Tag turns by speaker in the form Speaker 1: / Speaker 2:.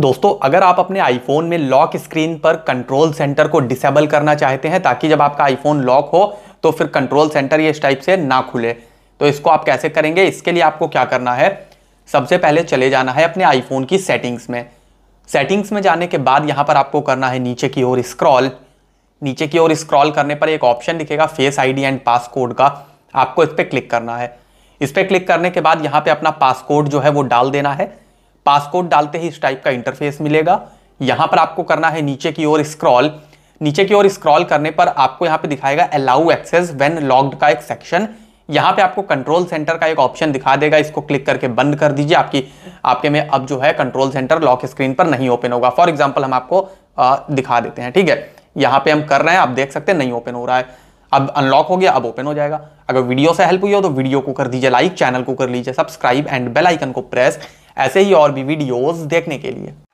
Speaker 1: दोस्तों अगर आप अपने आईफोन में लॉक स्क्रीन पर कंट्रोल सेंटर को डिसेबल करना चाहते हैं ताकि जब आपका आईफोन लॉक हो तो फिर कंट्रोल सेंटर ये इस टाइप से ना खुले तो इसको आप कैसे करेंगे इसके लिए आपको क्या करना है सबसे पहले चले जाना है अपने आईफोन की सेटिंग्स में सेटिंग्स में जाने के बाद यहाँ पर आपको करना है नीचे की ओर स्क्रॉल नीचे की ओर स्क्रॉल करने पर एक ऑप्शन दिखेगा फेस आईडी एंड पासकोड का आपको इस पर क्लिक करना है इस पर क्लिक करने के बाद यहाँ पे अपना पासकोड जो है वो डाल देना है पासकोड डालते ही इस टाइप का इंटरफेस मिलेगा यहां पर आपको करना है नीचे की ओर स्क्रॉल नीचे की ओर स्क्रॉल करने पर आपको यहां पे दिखाएगा अलाउ एक्सेस व्हेन लॉग्ड का एक सेक्शन यहां पे आपको कंट्रोल सेंटर का एक ऑप्शन दिखा देगा इसको क्लिक करके बंद कर दीजिए आपकी आपके में अब जो है कंट्रोल सेंटर लॉक स्क्रीन पर नहीं ओपन होगा फॉर एग्जाम्पल हम आपको आ, दिखा देते हैं ठीक है यहां पर हम कर रहे हैं आप देख सकते हैं नहीं ओपन हो रहा है अब अनलॉक हो गया अब ओपन हो जाएगा अगर वीडियो से हेल्प हुई हो तो वीडियो को कर दीजिए लाइक चैनल को कर लीजिए सब्सक्राइब एंड बेल आइकन को प्रेस ऐसे ही और भी वीडियोस देखने के लिए